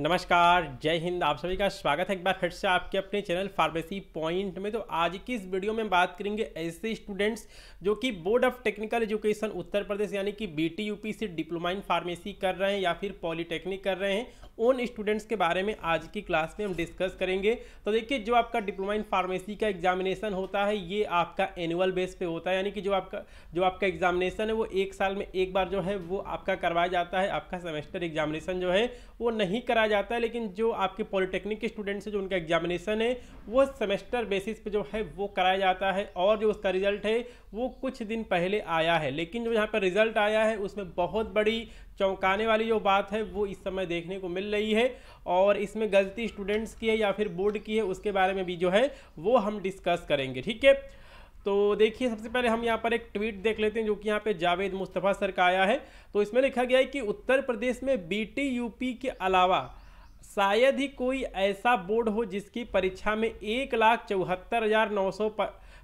नमस्कार जय हिंद आप सभी का स्वागत है एक बार फिर से आपके अपने चैनल फार्मेसी पॉइंट में तो आज की इस वीडियो में बात करेंगे ऐसे स्टूडेंट्स जो कि board of technical education Uttar Pradesh यानी कि पी से डिप्लोमा इन फार्मेसी कर रहे हैं या फिर पॉलीटेक्निक कर रहे हैं उन स्टूडेंट्स के बारे में आज की क्लास में हम डिस्कस करेंगे तो देखिए जो आपका डिप्लोमा इन फार्मेसी का एग्जामिनेशन होता है ये आपका एनुअल बेस पे होता है यानी कि जो आपका जो आपका एग्जामिनेशन है वो एक साल में एक बार जो है वो आपका करवाया जाता है आपका सेमेस्टर एग्जामिनेशन जो है वो नहीं कराया जाता है लेकिन जो आपके पॉलिटेक्निक के स्टूडेंट्स हैं जो उनका एग्जामिनेशन है वो सेमेस्टर बेसिस पे जो है वो कराया जाता है और जो उसका रिजल्ट है वो कुछ दिन पहले आया है लेकिन जो यहाँ पर रिजल्ट आया है उसमें बहुत बड़ी चौंकाने वाली जो बात है वो इस समय देखने को मिल रही है और इसमें गलती स्टूडेंट्स की है या फिर बोर्ड की है उसके बारे में भी जो है वो हम डिस्कस करेंगे ठीक है तो देखिए सबसे पहले हम यहाँ पर एक ट्वीट देख लेते हैं जो कि यहाँ पे जावेद मुस्तफ़ा सर का आया है तो इसमें लिखा गया है कि उत्तर प्रदेश में बी यूपी के अलावा शायद ही कोई ऐसा बोर्ड हो जिसकी परीक्षा में एक लाख चौहत्तर हज़ार नौ सौ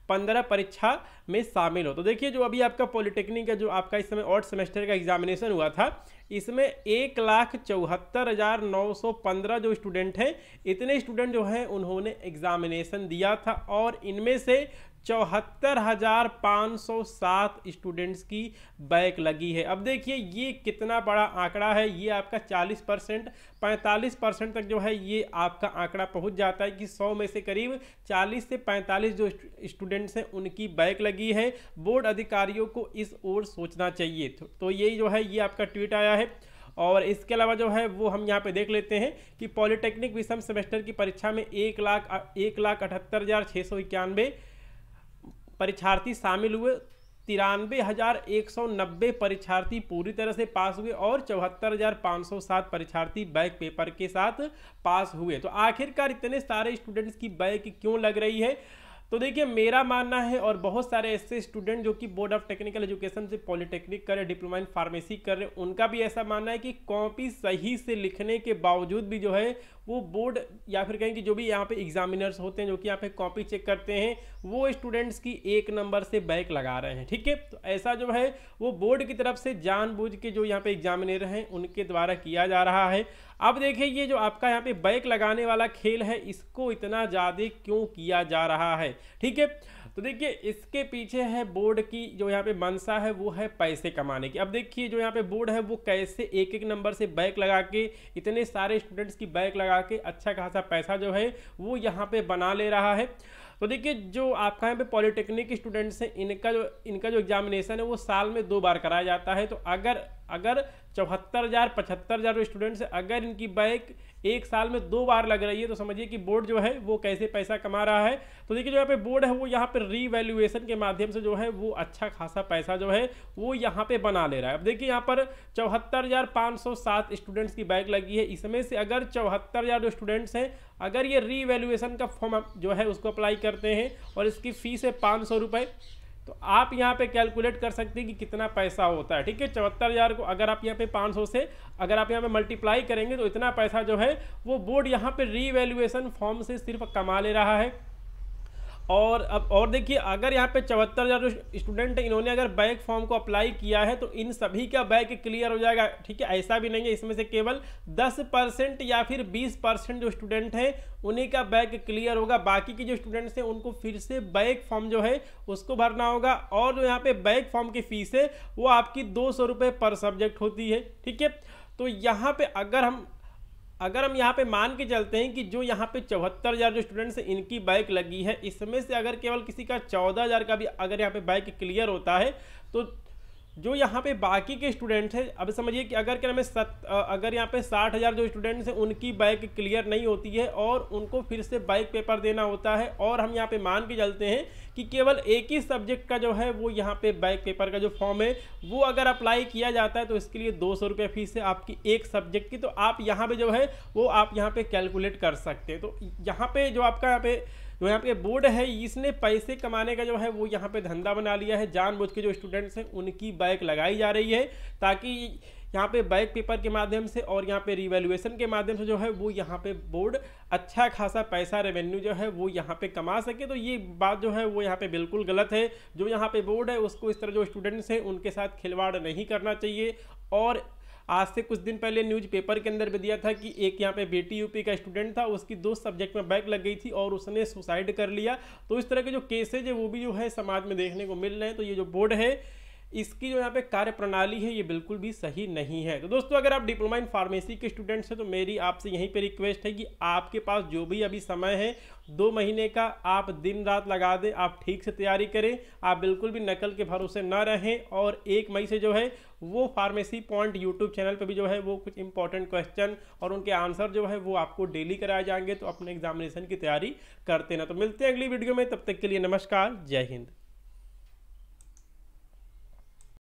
पंद्रह परीक्षा में शामिल हो तो देखिए जो अभी आपका पॉलिटेक्निक का जो आपका इस समय ऑर्थ सेमेस्टर का एग्जामिनेशन हुआ था इसमें एक लाख चौहत्तर हज़ार नौ सौ पंद्रह जो स्टूडेंट हैं इतने स्टूडेंट जो हैं उन्होंने एग्जामिनेशन दिया था और इनमें से चौहत्तर हजार पाँच सौ सात स्टूडेंट्स की बैक लगी है अब देखिए ये कितना बड़ा आंकड़ा है ये आपका चालीस परसेंट पैंतालीस परसेंट तक जो है ये आपका आंकड़ा पहुंच जाता है कि सौ में से करीब चालीस से पैंतालीस जो स्टूडेंट्स हैं उनकी बैक लगी है बोर्ड अधिकारियों को इस ओर सोचना चाहिए तो, तो ये जो है ये आपका ट्वीट आया है और इसके अलावा जो है वो हम यहाँ पे देख लेते हैं कि पॉलिटेक्निक विषम सेमेस्टर की परीक्षा में एक लाख एक लाख अठहत्तर हज़ार छः सौ इक्यानवे परीक्षार्थी शामिल हुए तिरानवे हज़ार एक सौ नब्बे परीक्षार्थी पूरी तरह से पास हुए और चौहत्तर हज़ार पाँच सौ सात परीक्षार्थी बैक पेपर के साथ पास हुए तो आखिरकार इतने सारे स्टूडेंट्स की बैक क्यों लग रही है तो देखिए मेरा मानना है और बहुत सारे ऐसे स्टूडेंट जो कि बोर्ड ऑफ टेक्निकल एजुकेशन से पॉलिटेक्निक कर रहे डिप्लोमा इन फार्मेसी कर रहे उनका भी ऐसा मानना है कि कॉपी सही से लिखने के बावजूद भी जो है वो बोर्ड या फिर कहें कि जो भी यहाँ पे एग्जामिनर्स होते हैं जो कि यहाँ पे कॉपी चेक करते हैं वो स्टूडेंट्स की एक नंबर से बैक लगा रहे हैं ठीक है तो ऐसा जो है वो बोर्ड की तरफ से जानबूझ के जो यहाँ पे एग्जामिनर हैं उनके द्वारा किया जा रहा है अब देखिए ये जो आपका यहाँ पे बैक लगाने वाला खेल है इसको इतना ज़्यादा क्यों किया जा रहा है ठीक है तो देखिए इसके पीछे है बोर्ड की जो यहाँ पे मनसा है वो है पैसे कमाने की अब देखिए जो यहाँ पे बोर्ड है वो कैसे एक एक नंबर से बैक लगा के इतने सारे स्टूडेंट्स की बैक लगा के अच्छा खासा पैसा जो है वो यहाँ पे बना ले रहा है तो देखिए जो आपका यहाँ पे पॉलिटेक्निक स्टूडेंट्स हैं इनका जो इनका जो एग्जामिनेशन है वो साल में दो बार कराया जाता है तो अगर अगर चौहत्तर हज़ार पचहत्तर हज़ार स्टूडेंट्स अगर इनकी बैक एक साल में दो बार लग रही है तो समझिए कि बोर्ड जो है वो कैसे पैसा कमा रहा है तो देखिए जो यहाँ पे बोर्ड है वो यहाँ पे रीवैल्यूएशन के माध्यम से जो है वो अच्छा खासा पैसा जो है वो यहाँ पे बना ले रहा है अब देखिए यहाँ पर चौहत्तर हज़ार पाँच सौ सात स्टूडेंट्स की बैक लगी है इसमें से अगर चौहत्तर हज़ार जो स्टूडेंट्स हैं अगर ये रीवैल्यूएशन का फॉर्म जो है उसको अप्लाई करते हैं और इसकी फ़ीस है पाँच सौ रुपये तो आप यहाँ पे कैलकुलेट कर सकते हैं कि कितना पैसा होता है ठीक है चौहत्तर हज़ार को अगर आप यहाँ पे 500 से अगर आप यहाँ पे मल्टीप्लाई करेंगे तो इतना पैसा जो है वो बोर्ड यहाँ पे रीवैल्यूएशन फॉर्म से सिर्फ कमा ले रहा है और अब और देखिए अगर यहाँ पे चौहत्तर हज़ार जो स्टूडेंट हैं इन्होंने अगर बैक फॉर्म को अप्लाई किया है तो इन सभी का बैक क्लियर हो जाएगा ठीक है ऐसा भी नहीं है इसमें से केवल 10 परसेंट या फिर 20 परसेंट जो स्टूडेंट हैं उन्हीं का बैक क्लियर होगा बाकी के जो स्टूडेंट्स हैं उनको फिर से बैक फॉर्म जो है उसको भरना होगा और जो यहाँ पर बैक फॉर्म की फ़ीस है वो आपकी दो सौ पर सब्जेक्ट होती है ठीक है तो यहाँ पे अगर हम अगर हम यहाँ पे मान के चलते हैं कि जो यहाँ पे चौहत्तर हज़ार जो स्टूडेंट्स हैं इनकी बाइक लगी है इसमें से अगर केवल किसी का चौदह हज़ार का भी अगर यहाँ पे बाइक क्लियर होता है तो जो यहाँ पे बाकी के स्टूडेंट्स हैं अब समझिए कि अगर क्या हमें सत अगर यहाँ पे साठ हज़ार जो स्टूडेंट्स हैं उनकी बाइक क्लियर नहीं होती है और उनको फिर से बाइक पेपर देना होता है और हम यहाँ पे मान के चलते हैं कि केवल एक ही सब्जेक्ट का जो है वो यहाँ पे बाइक पेपर का जो फॉर्म है वो अगर अप्लाई किया जाता है तो इसके लिए दो सौ फीस है आपकी एक सब्जेक्ट की तो आप यहाँ पर जो है वो आप यहाँ पर कैलकुलेट कर सकते हैं तो यहाँ पर जो आपका यहाँ पे जो तो यहाँ पे बोर्ड है इसने पैसे कमाने का जो है वो यहाँ पे धंधा बना लिया है जानबूझ के जो स्टूडेंट्स हैं उनकी बाइक लगाई जा रही है ताकि यहाँ पे बैक पेपर के माध्यम से और यहाँ पे रिवेल्युएशन के माध्यम से जो है वो यहाँ पे बोर्ड अच्छा खासा पैसा रेवेन्यू जो है वो यहाँ पे कमा सके तो ये बात जो है वो यहाँ पे बिल्कुल गलत है जो यहाँ पे बोर्ड है उसको इस तरह जो स्टूडेंट्स हैं उनके साथ खिलवाड़ नहीं करना चाहिए और आज से कुछ दिन पहले न्यूज़पेपर के अंदर भी दिया था कि एक यहाँ पे बेटी यूपी का स्टूडेंट था उसकी दो सब्जेक्ट में बैक लग गई थी और उसने सुसाइड कर लिया तो इस तरह के जो केसेज है वो भी जो है समाज में देखने को मिल रहे हैं तो ये जो बोर्ड है इसकी जो यहाँ पे कार्य प्रणाली है ये बिल्कुल भी सही नहीं है तो दोस्तों अगर आप डिप्लोमा इन फार्मेसी के स्टूडेंट्स हैं तो मेरी आपसे यहीं पे रिक्वेस्ट है कि आपके पास जो भी अभी समय है दो महीने का आप दिन रात लगा दें आप ठीक से तैयारी करें आप बिल्कुल भी नकल के भरोसे न रहें और एक मई से जो है वो फार्मेसी पॉइंट यूट्यूब चैनल पर भी जो है वो कुछ इंपॉर्टेंट क्वेश्चन और उनके आंसर जो है वो आपको डेली कराए जाएंगे तो अपने एग्जामिनेशन की तैयारी करते ना तो मिलते हैं अगली वीडियो में तब तक के लिए नमस्कार जय हिंद